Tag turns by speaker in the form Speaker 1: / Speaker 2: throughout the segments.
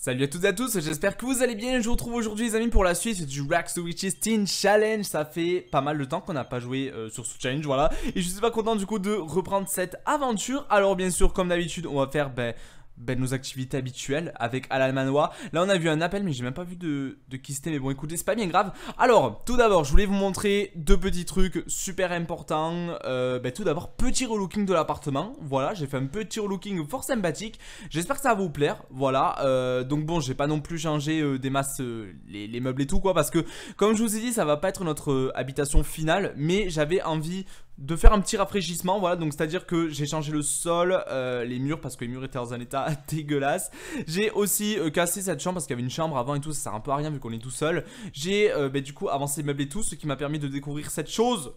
Speaker 1: Salut à toutes et à tous, j'espère que vous allez bien, je vous retrouve aujourd'hui les amis pour la suite du Rax the Witches Teen Challenge Ça fait pas mal de temps qu'on n'a pas joué euh, sur ce challenge, voilà Et je suis pas content du coup de reprendre cette aventure Alors bien sûr, comme d'habitude, on va faire ben, ben, nos activités habituelles avec Alan Manois Là, on a vu un appel, mais j'ai même pas vu de, de qui c'était. Mais bon, écoutez, c'est pas bien grave. Alors, tout d'abord, je voulais vous montrer deux petits trucs super importants. Euh, ben, tout d'abord, petit relooking de l'appartement. Voilà, j'ai fait un petit relooking fort sympathique. J'espère que ça va vous plaire. Voilà. Euh, donc bon, j'ai pas non plus changé euh, des masses les, les, meubles et tout, quoi. Parce que, comme je vous ai dit, ça va pas être notre habitation finale. Mais j'avais envie de faire un petit rafraîchissement, voilà, donc c'est-à-dire que j'ai changé le sol, euh, les murs, parce que les murs étaient dans un état dégueulasse. J'ai aussi euh, cassé cette chambre, parce qu'il y avait une chambre avant et tout, ça sert un peu à rien vu qu'on est tout seul. J'ai, euh, bah, du coup, avancé les meubles et tout, ce qui m'a permis de découvrir cette chose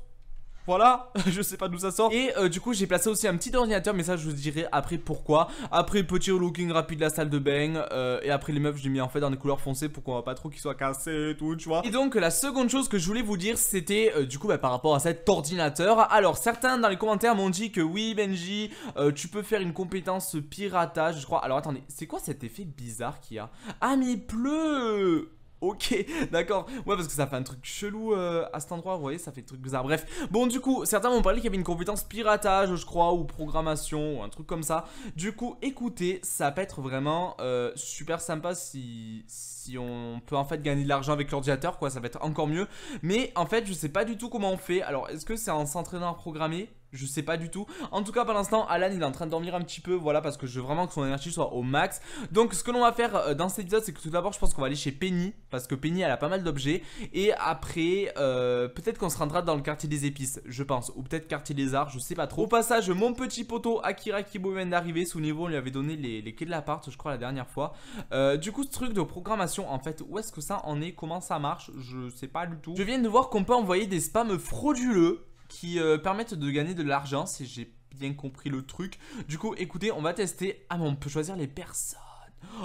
Speaker 1: voilà, je sais pas d'où ça sort. Et euh, du coup, j'ai placé aussi un petit ordinateur, mais ça, je vous dirai après pourquoi. Après, petit relooking rapide de la salle de bain. Euh, et après, les meubles, je les mis en fait dans des couleurs foncées pour qu'on voit pas trop qu'ils soient cassés et tout, tu vois. Et donc, la seconde chose que je voulais vous dire, c'était euh, du coup, bah, par rapport à cet ordinateur. Alors, certains dans les commentaires m'ont dit que oui, Benji, tu peux faire une compétence piratage, je crois. Alors, attendez, c'est quoi cet effet bizarre qu'il y a Ah, mais il pleut Ok, d'accord. Ouais, parce que ça fait un truc chelou euh, à cet endroit, vous voyez, ça fait des trucs bizarres. Bref, bon, du coup, certains m'ont parlé qu'il y avait une compétence piratage, je crois, ou programmation, ou un truc comme ça. Du coup, écoutez, ça peut être vraiment euh, super sympa si, si on peut en fait gagner de l'argent avec l'ordinateur, quoi, ça va être encore mieux. Mais en fait, je sais pas du tout comment on fait. Alors, est-ce que c'est en s'entraînant à programmer je sais pas du tout. En tout cas, pour l'instant, Alan il est en train de dormir un petit peu. Voilà, parce que je veux vraiment que son énergie soit au max. Donc, ce que l'on va faire euh, dans cet épisode, c'est que tout d'abord, je pense qu'on va aller chez Penny. Parce que Penny, elle a pas mal d'objets. Et après, euh, peut-être qu'on se rendra dans le quartier des épices, je pense. Ou peut-être quartier des arts, je sais pas trop. Au passage, mon petit poteau Akira Kibo vient d'arriver. Sous niveau, on lui avait donné les, clés de l'appart, je crois, la dernière fois. Euh, du coup, ce truc de programmation, en fait, où est-ce que ça en est Comment ça marche Je sais pas du tout. Je viens de voir qu'on peut envoyer des spams frauduleux qui euh, permettent de gagner de l'argent si j'ai bien compris le truc. Du coup, écoutez, on va tester. Ah, mais on peut choisir les personnes.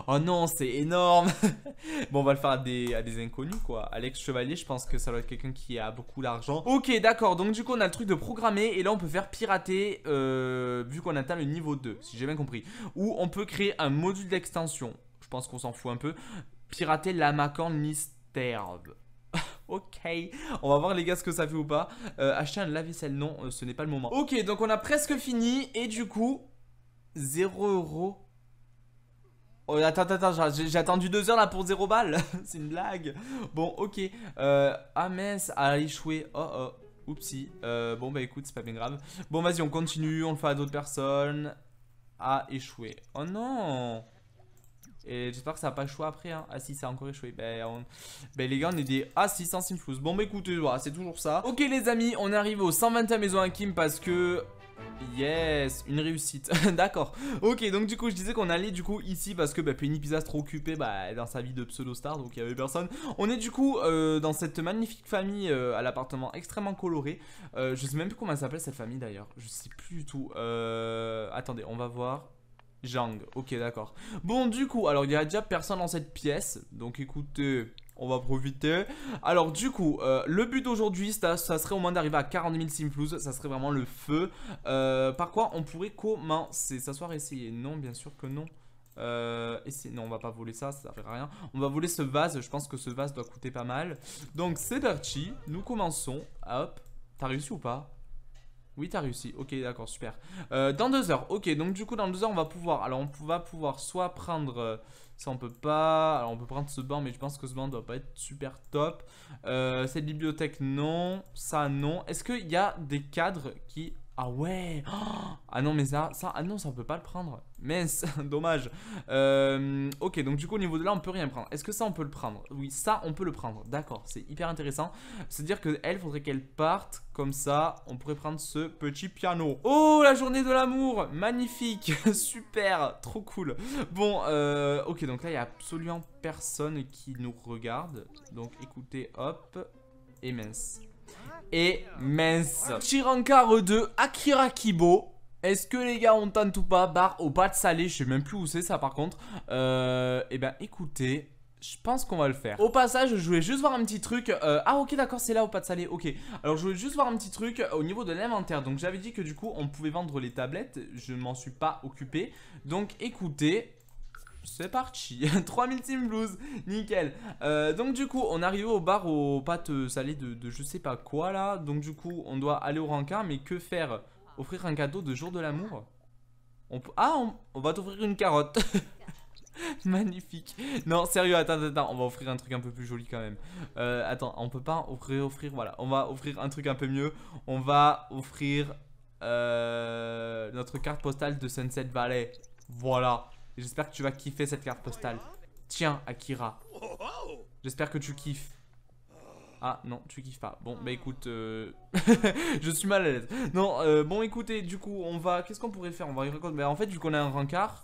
Speaker 1: Oh non, c'est énorme Bon, on va le faire à des, inconnus, quoi. Alex Chevalier, je pense que ça doit être quelqu'un qui a beaucoup d'argent. Ok, d'accord. Donc, du coup, on a le truc de programmer. Et là, on peut faire pirater, euh, vu qu'on atteint le niveau 2, si j'ai bien compris. Ou on peut créer un module d'extension. Je pense qu'on s'en fout un peu. Pirater l'amacan Misterbe. Ok, on va voir les gars ce que ça fait ou pas. Euh, acheter un lave-vaisselle, non, euh, ce n'est pas le moment. Ok, donc on a presque fini et du coup, 0 euros. Oh, attends, attends, attends j'ai attendu 2 heures là pour 0 balles. C'est une blague. Bon, ok. Euh, ah mince, a échoué. Oh oh. Oupsie. Euh, bon bah écoute, c'est pas bien grave. Bon vas-y, on continue, on le fait à d'autres personnes. A échoué. Oh non. Et j'espère que ça n'a pas échoué après. Hein. Ah si, ça a encore échoué. Ben, ben les gars, on est des assistants Simflouz. Bon, bah écoutez, c'est toujours ça. Ok les amis, on arrive au 120 maison à Kim parce que... Yes, une réussite. D'accord. Ok, donc du coup, je disais qu'on allait du coup ici parce que bah, Penny Pizza trop occupé dans sa vie de pseudo star, donc il y avait personne. On est du coup euh, dans cette magnifique famille euh, à l'appartement extrêmement coloré. Euh, je sais même plus comment elle s'appelle cette famille d'ailleurs. Je sais plus du tout. Euh, attendez, on va voir. Jang, ok d'accord. Bon du coup, alors il y a déjà personne dans cette pièce, donc écoutez, on va profiter. Alors du coup, euh, le but d'aujourd'hui, ça, serait au moins d'arriver à 40 000 simflouz, ça serait vraiment le feu. Euh, par quoi on pourrait commencer S'asseoir essayer Non, bien sûr que non. Euh, non, on va pas voler ça, ça sert rien. On va voler ce vase, je pense que ce vase doit coûter pas mal. Donc c'est parti, nous commençons. Hop, t'as réussi ou pas oui, t'as réussi. Ok, d'accord, super. Euh, dans deux heures. Ok, donc du coup, dans deux heures, on va pouvoir. Alors, on va pouvoir soit prendre. Euh, ça, on peut pas. Alors, on peut prendre ce banc, mais je pense que ce banc doit pas être super top. Euh, cette bibliothèque, non. Ça, non. Est-ce qu'il y a des cadres qui ah ouais Ah non mais ça, ça, ah non ça on peut pas le prendre. Mince, dommage. Euh, ok donc du coup au niveau de là on peut rien prendre. Est-ce que ça on peut le prendre Oui ça on peut le prendre. D'accord, c'est hyper intéressant. C'est-à-dire qu'elle, faudrait qu'elle parte comme ça. On pourrait prendre ce petit piano. Oh la journée de l'amour Magnifique Super Trop cool Bon euh, ok donc là il y a absolument personne qui nous regarde. Donc écoutez hop. Et mince et mince. Shirankar 2, Akira Kibo. Est-ce que les gars ont tente ou pas bar au pas de salé, je sais même plus où c'est ça par contre. Euh, et eh ben écoutez, je pense qu'on va le faire. Au passage, je voulais juste voir un petit truc. Euh, ah, ok, d'accord, c'est là au pas de salé. Ok. Alors, je voulais juste voir un petit truc euh, au niveau de l'inventaire. Donc, j'avais dit que du coup, on pouvait vendre les tablettes. Je m'en suis pas occupé. Donc, écoutez, c'est parti 3000 Team Blues, nickel euh, Donc du coup, on arrive au bar aux pâtes salées de, je sais pas quoi là Donc du coup, on doit aller au rancard, mais que faire Offrir un cadeau de jour de l'amour on... Ah, on, va t'offrir une carotte Magnifique Non, sérieux, attends, attends, on va offrir un truc un peu plus joli quand même euh, Attends, on peut pas offrir, offrir, voilà On va offrir un truc un peu mieux On va offrir euh, notre carte postale de Sunset Valley Voilà j'espère que tu vas kiffer cette carte postale. Tiens, Akira. J'espère que tu kiffes. Ah non, tu kiffes pas. Bon, bah écoute, euh, je suis mal à l'aise. Non, euh, bon écoutez, du coup, on va... Qu'est-ce qu'on pourrait faire On va y raconter... Bah en fait, vu qu'on a un rencard...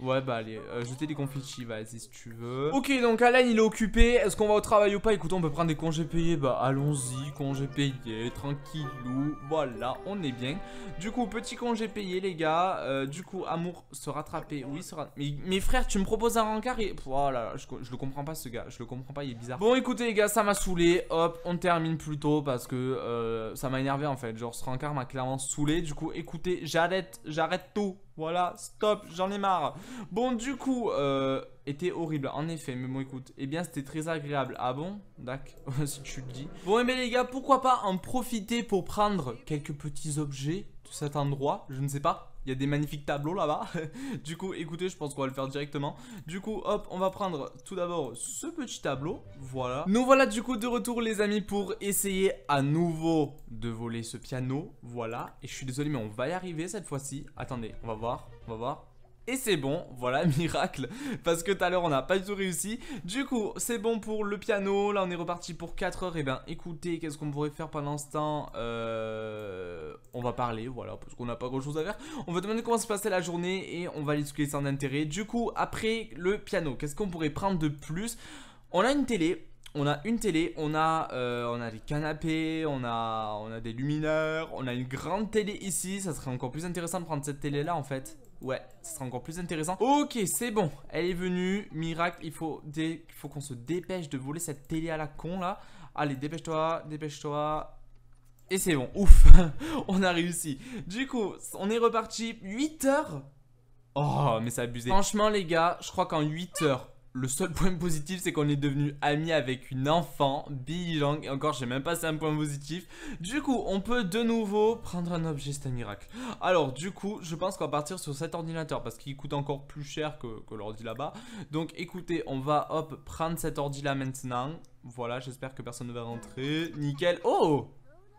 Speaker 1: Ouais, bah allez, euh, jeter des confettis, vas-y si tu veux. Ok, donc Alain, il est occupé. Est-ce qu'on va au travail ou pas Écoute, on peut prendre des congés payés. Bah allons-y, congés payés, tranquillou. Voilà, on est bien. Du coup, petit congé payé, les gars. Euh, du coup, amour se rattraper. Oui, se rattraper. Mais, frère, tu me proposes un rencard et. Voilà, je, je le comprends pas ce gars. Je le comprends pas, il est bizarre. Bon, écoutez, les gars, ça m'a saoulé. Hop, on termine plus tôt parce que euh, ça m'a énervé en fait. Genre, ce rencard m'a clairement saoulé. Du coup, écoutez, j'arrête, j'arrête tout. Voilà, stop, j'en ai marre. Bon, du coup, euh, était horrible, en effet, mais bon, écoute, eh bien, c'était très agréable. Ah bon Dac, si tu le dis. Bon, eh les gars, pourquoi pas en profiter pour prendre quelques petits objets de cet endroit, je ne sais pas, il y a des magnifiques tableaux là-bas. du coup, écoutez, je pense qu'on va le faire directement. Du coup, hop, on va prendre tout d'abord ce petit tableau. Voilà. Nous voilà du coup de retour, les amis, pour essayer à nouveau de voler ce piano. Voilà. Et je suis désolé, mais on va y arriver cette fois-ci. Attendez, on va voir. On va voir. Et c'est bon, voilà, miracle, parce que tout à l'heure on n'a pas du tout réussi. Du coup, c'est bon pour le piano, là on est reparti pour 4 heures. Et eh bien écoutez, qu'est-ce qu'on pourrait faire pendant ce temps euh, On va parler, voilà, parce qu'on n'a pas grand-chose à faire. On va demander comment se passait la journée et on va discuter sans intérêt. Du coup, après le piano, qu'est-ce qu'on pourrait prendre de plus On a une télé, on a une télé, on a, euh, on a des canapés, on a, on a des lumineurs, on a une grande télé ici. Ça serait encore plus intéressant de prendre cette télé là en fait. Ouais, ce sera encore plus intéressant. Ok, c'est bon. Elle est venue. Miracle, il faut, faut qu'on se dépêche de voler cette télé à la con là. Allez, dépêche-toi, dépêche-toi. Et c'est bon, ouf, on a réussi. Du coup, on est reparti 8 heures. Oh, mais c'est abusé. Franchement, les gars, je crois qu'en 8 heures, le seul point positif, c'est qu'on est devenu ami avec une enfant, Bijang, et encore, j'ai même pas c'est un point positif. Du coup, on peut de nouveau prendre un objet, c'est un miracle. Alors, du coup, je pense qu'on va partir sur cet ordinateur, parce qu'il coûte encore plus cher que, l'ordi là-bas. Donc, écoutez, on va, hop, prendre cet ordi là maintenant. Voilà, j'espère que personne ne va rentrer. Nickel. Oh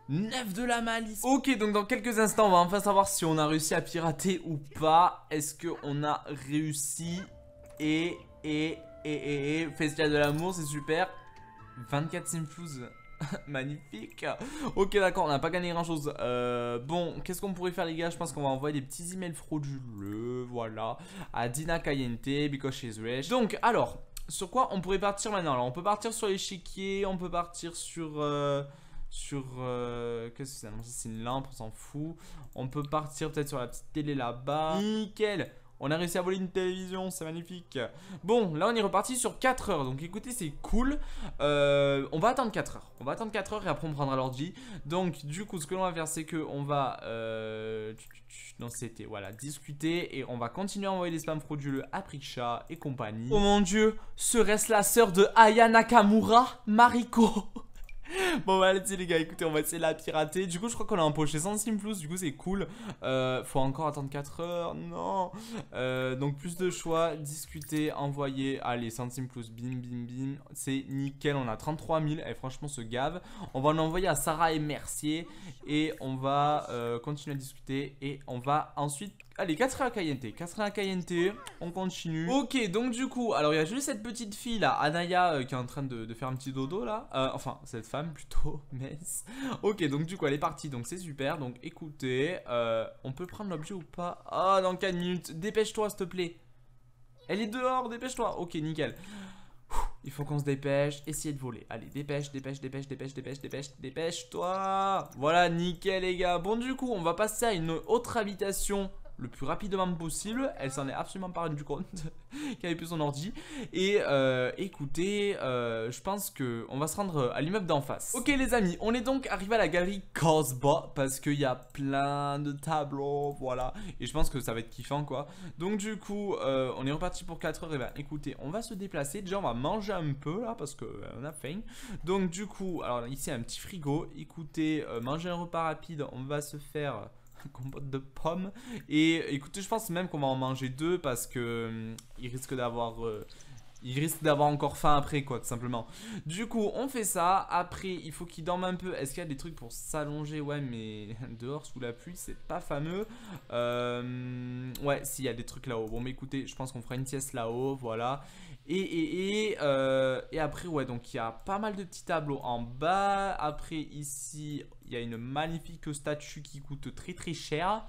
Speaker 1: Neuf de la malice Ok donc dans quelques instants on va enfin savoir si on a réussi à pirater ou pas Est-ce qu'on a réussi Et et, et, et, Festival de l'amour, c'est super. 24 Simflouz. Magnifique Ok d'accord on n'a pas gagné grand chose euh, Bon qu'est-ce qu'on pourrait faire les gars Je pense qu'on va envoyer des petits emails frauduleux Voilà à Dina Cayente Because she's rich Donc alors sur quoi on pourrait partir maintenant Alors on peut partir sur l'échiquier On peut partir sur euh, Sur euh, Qu'est-ce que c'est c'est une lampe on s'en fout On peut partir peut-être sur la petite télé là-bas Nickel on a réussi à voler une télévision, c'est magnifique. Bon, là on est reparti sur 4 heures. Donc écoutez, c'est cool. Euh, on va attendre 4 heures. On va attendre 4 heures et après on prendra l'ordi. Donc du coup, ce que l'on va faire, c'est que on va... Euh, non, c'était... Voilà, discuter et on va continuer à envoyer des spams frauduleux à Priksha et compagnie. Oh mon dieu, serait-ce la sœur de Aya Nakamura Mariko Bon bah allez les gars écoutez on va essayer de la pirater Du coup je crois qu'on a empoché 100 Simplus du coup c'est cool euh, Faut encore attendre 4 heures Non euh, Donc plus de choix Discuter Envoyer Allez 100 plus bim bim bim C'est nickel on a 33 000 Et franchement se gave On va l'envoyer à Sarah et Mercier Et on va euh, continuer à discuter Et on va ensuite Allez, 4 Kayente. 4 Kayente. On continue. Ok, donc du coup, alors il y a juste cette petite fille là, Anaya, euh, qui est en train de, faire un petit dodo là. Euh, enfin, cette femme plutôt, mais... Ok, donc du coup, elle est partie, donc c'est super. Donc écoutez, euh, on peut prendre l'objet ou pas Ah, oh, dans 4 minutes. Dépêche-toi, s'il te plaît. Elle est dehors, dépêche-toi. Ok, nickel. Il faut qu'on se dépêche, essayez de voler. Allez, dépêche, dépêche, dépêche, dépêche, dépêche, dépêche, dépêche-toi. Voilà, nickel les gars. Bon du coup, on va passer à une autre habitation le plus rapidement possible. Elle s'en est absolument pas rendue compte qu'elle avait plus son ordi. Et euh, écoutez, euh, je pense que on va se rendre à l'immeuble d'en face. Ok les amis, on est donc arrivé à la galerie Cosbo parce qu'il y a plein de tableaux, voilà. Et je pense que ça va être kiffant quoi. Donc du coup, euh, on est reparti pour 4 heures. Et eh ben écoutez, on va se déplacer. Déjà, on va manger un peu là parce qu'on a faim. Donc du coup, alors ici un petit frigo. Écoutez, manger un repas rapide, on va se faire compote de pommes. Et écoutez, je pense même qu'on va en manger deux parce que hum, il risque d'avoir euh, il risque d'avoir encore faim après quoi tout simplement Du coup on fait ça Après il faut qu'il dorme un peu Est-ce qu'il y a des trucs pour s'allonger Ouais mais dehors sous la pluie c'est pas fameux euh, Ouais s'il y a des trucs là-haut Bon mais écoutez je pense qu'on fera une pièce là-haut Voilà et, euh, et, après ouais donc il y a pas mal de petits tableaux en bas Après ici il y a une magnifique statue qui coûte très très cher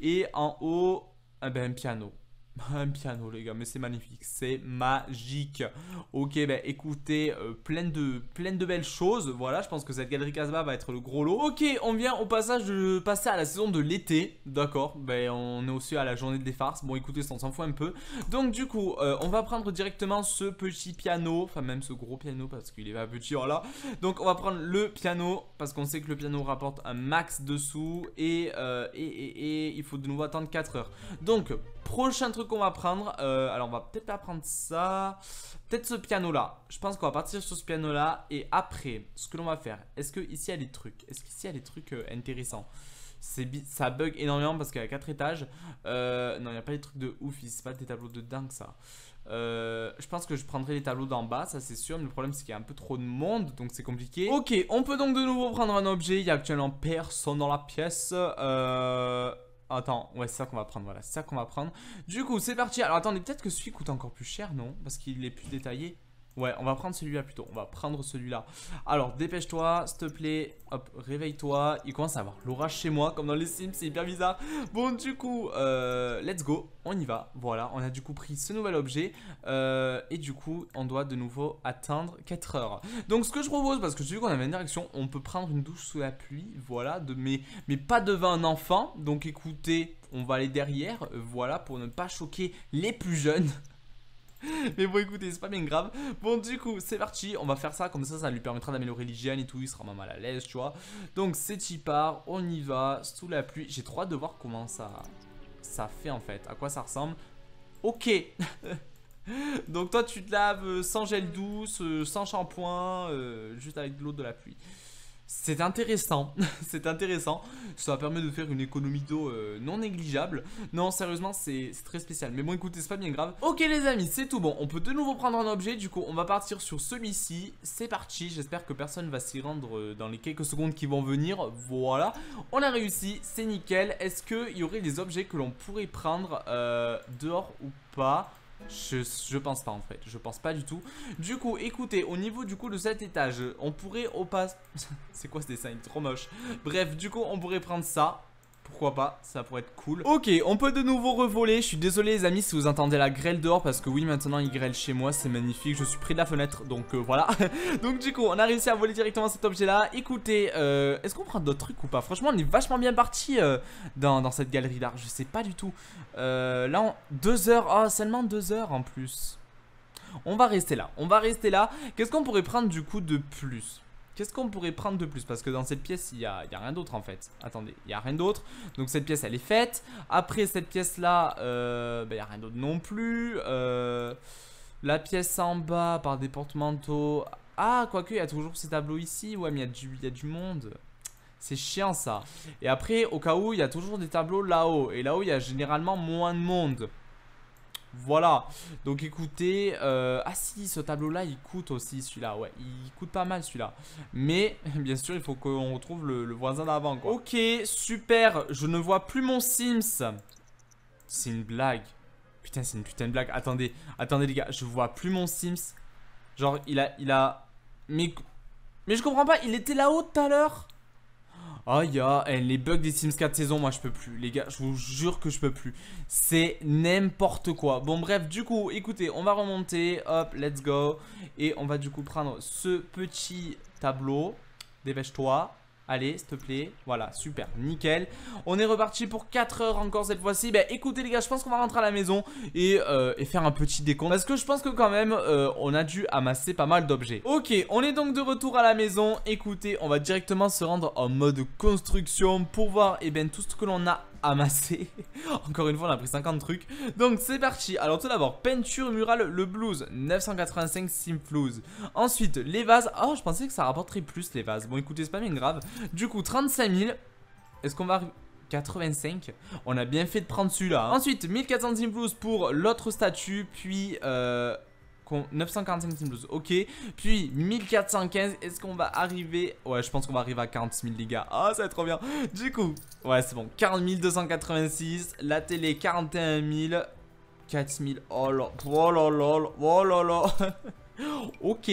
Speaker 1: Et en haut eh ben, un piano Un piano, les gars, mais c'est magnifique, c'est magique. Ok, ben bah, écoutez, euh, plein, de, plein de belles choses. Voilà, je pense que cette galerie Casbah va être le gros lot. Ok, on vient au passage de passer à la saison de l'été. D'accord, ben bah, on est aussi à la journée des farces. Bon, écoutez, ça, on s'en fout un peu. Donc, du coup, euh, on va prendre directement ce petit piano, enfin, même ce gros piano parce qu'il est un petit, là. Donc, on va prendre le piano parce qu'on sait que le piano rapporte un max dessous euh, et, et, et il faut de nouveau attendre 4 heures. Donc, prochain truc qu'on va prendre. Euh, alors, on va peut-être pas ça. Peut-être ce piano-là. Je pense qu'on va partir sur ce piano-là. Et après, ce que l'on va faire, est-ce ici il y a des trucs Est-ce qu'ici, il y a des trucs euh, intéressants intéressants ça bug énormément parce qu'il y a 4 étages. Euh, non, il n'y a pas des trucs de ouf, c'est pas des tableaux de dingue ça. je pense que je prendrai les tableaux d'en bas, ça c'est sûr, mais le problème c'est qu'il y a un peu trop de monde, donc c'est compliqué. Ok, on peut donc de nouveau prendre un objet, il y a actuellement personne dans la pièce. Euh... Attends, ouais, c'est ça qu'on va prendre, voilà, c'est ça qu'on va prendre. Du coup, c'est parti. Alors, attendez, peut-être que celui coûte encore plus cher, non Parce qu'il est plus détaillé. Ouais, on va prendre celui-là plutôt. On va prendre celui-là. Alors, dépêche-toi, s'il te plaît. Hop, réveille-toi. Il commence à avoir l'orage chez moi, comme dans les Sims. C'est hyper bizarre. Bon, du coup, euh, let's go. On y va. Voilà, on a du coup pris ce nouvel objet. Euh, et du coup, on doit de nouveau atteindre 4 heures. Donc, ce que je propose, parce que je sais qu'on avait une direction, on peut prendre une douche sous la pluie. Voilà, mais, mais pas devant un enfant. Donc, écoutez, on va aller derrière. Voilà, pour ne pas choquer les plus jeunes. Mais bon, écoutez, c'est pas bien grave. Bon, du coup, c'est parti. On va faire ça. Comme ça, ça lui permettra d'améliorer l'hygiène et tout. Il sera moins mal à l'aise, tu vois. Donc, c'est part On y va. Sous la pluie. J'ai trop hâte de voir comment ça, ça fait en fait. À quoi ça ressemble. Ok. Donc, toi, tu te laves euh, sans gel douce, euh, sans shampoing, euh, juste avec de l'eau de la pluie. C'est intéressant, c'est intéressant. Ça permet de faire une économie d'eau euh, non négligeable. Non, sérieusement, c'est très spécial. Mais bon, écoutez, c'est pas bien grave. Ok, les amis, c'est tout bon. On peut de nouveau prendre un objet. Du coup, on va partir sur celui-ci. C'est parti. J'espère que personne va s'y rendre euh, dans les quelques secondes qui vont venir. Voilà. On a réussi. C'est nickel. Est-ce qu'il y aurait des objets que l'on pourrait prendre euh, dehors ou pas je, pense pas en fait, je pense pas du tout Du coup, écoutez, au niveau du coup de cet étage On pourrait au pas... C'est quoi ce dessin, il est trop moche Bref, du coup, on pourrait prendre ça pourquoi pas, ça pourrait être cool. Ok, on peut de nouveau revoler. Je suis désolé les amis si vous entendez la grêle dehors parce que oui, maintenant il grêle chez moi, c'est magnifique. Je suis près de la fenêtre, donc euh, voilà. donc du coup, on a réussi à voler directement cet objet-là. Écoutez, euh, est-ce qu'on prend d'autres trucs ou pas Franchement, on est vachement bien parti euh, dans, cette galerie-là. Je sais pas du tout. là, deux heures. oh, seulement deux heures en plus. On va rester là, on va rester là. Qu'est-ce qu'on pourrait prendre du coup de plus Qu'est-ce qu'on pourrait prendre de plus Parce que dans cette pièce, il n'y a, y a, rien d'autre en fait. Attendez, il n'y a rien d'autre. Donc cette pièce, elle est faite. Après cette pièce-là, euh, ben, il n'y a rien d'autre non plus. Euh, la pièce en bas, par des porte-manteaux Ah, quoique, il y a toujours ces tableaux ici. Ouais, mais il y, a du monde. C'est chiant ça. Et après, au cas où, il y a toujours des tableaux là-haut. Et là-haut, il y a généralement moins de monde. Voilà, donc écoutez, euh, ah si, ce tableau-là, il coûte aussi celui-là, ouais, il coûte pas mal celui-là. Mais, bien sûr, il faut qu'on retrouve le, voisin d'avant, quoi. Ok, super, je ne vois plus mon Sims. C'est une blague. Putain, c'est une putain de blague. Attendez, attendez les gars, je vois plus mon Sims. Genre, il a, il a... Mais, mais je comprends pas, il était là-haut tout à l'heure Oh, eh, yeah. les bugs des Sims 4 saison, moi je peux plus, les gars, je vous jure que je peux plus. C'est n'importe quoi. Bon, bref, du coup, écoutez, on va remonter, hop, let's go. Et on va du coup prendre ce petit tableau. Dépêche-toi. Allez, s'il te plaît. Voilà, super, nickel. On est reparti pour 4 heures encore cette fois-ci. Bah écoutez les gars, je pense qu'on va rentrer à la maison et, euh, faire un petit décompte. Parce que je pense que quand même, euh, on a dû amasser pas mal d'objets. Ok, on est donc de retour à la maison. Écoutez, on va directement se rendre en mode construction pour voir et eh ben, tout ce que l'on a Amassé. Encore une fois, on a pris 50 trucs. Donc c'est parti. Alors tout d'abord, peinture murale, le blues, 985 simflouz. Ensuite, les vases. Oh, je pensais que ça rapporterait plus les vases. Bon, écoutez, c'est pas bien grave. Du coup, 35 000. Est-ce qu'on va 85. On a bien fait de prendre celui-là. Hein. Ensuite, 1400 simflouz pour l'autre statue. Puis... Euh 945 Simflouz, ok. Puis 1415, est-ce qu'on va arriver Ouais, je pense qu'on va arriver à 40 000 les gars. Ah, oh, ça va être trop bien. Du coup, ouais, c'est bon. 40 286, la télé 41 000, 4 000. Oh là, oh là là, oh là là. ok.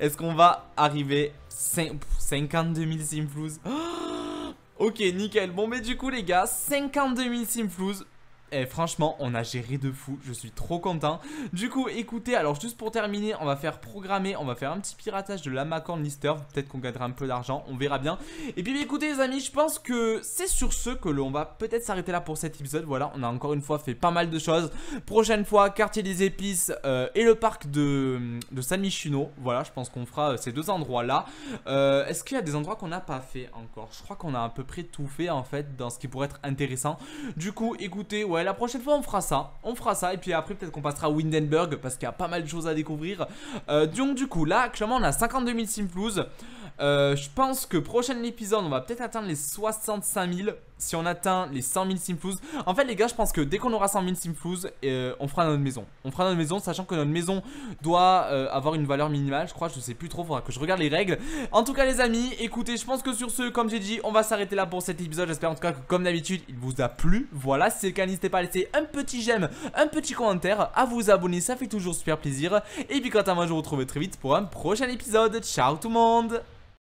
Speaker 1: Est-ce qu'on va arriver 5, 52 000 simflouz Ok, nickel. Bon, mais du coup, les gars, 52 000 simflouz. Eh, franchement, on a géré de fou, je suis trop content. Du coup, écoutez, alors juste pour terminer, on va faire programmer, on va faire un petit piratage de l'Amacorn Lister. Peut-être qu'on gagnera un peu d'argent, on verra bien. Et puis, écoutez les amis, je pense que c'est sur ce que l'on va peut-être s'arrêter là pour cet épisode. Voilà, on a encore une fois fait pas mal de choses. Prochaine fois, quartier des épices euh, et le parc de, de San Michino. Voilà, je pense qu'on fera euh, ces deux endroits-là. Euh, est-ce qu'il y a des endroits qu'on n'a pas fait encore Je crois qu'on a à peu près tout fait en fait dans ce qui pourrait être intéressant. Du coup, écoutez, ouais, la prochaine fois on fera ça. On fera ça et puis après peut-être qu'on passera à Windenburg parce qu'il y a pas mal de choses à découvrir. Euh, donc du coup, là actuellement on a 52 000 Simflouz. Euh, je pense que prochain épisode on va peut-être atteindre les 65 000 si on atteint les 100 000 simfous En fait les gars je pense que dès qu'on aura 100 000 simfous On fera notre maison On fera notre maison sachant que notre maison doit euh, avoir une valeur minimale Je crois je sais plus trop faudra que je regarde les règles En tout cas les amis écoutez je pense que sur ce comme j'ai dit On va s'arrêter là pour cet épisode J'espère en tout cas que comme d'habitude il vous a plu Voilà si c'est le cas n'hésitez pas à laisser un petit j'aime Un petit commentaire à vous abonner Ça fait toujours super plaisir Et puis quant à moi je vous retrouve très vite pour un prochain épisode Ciao tout le monde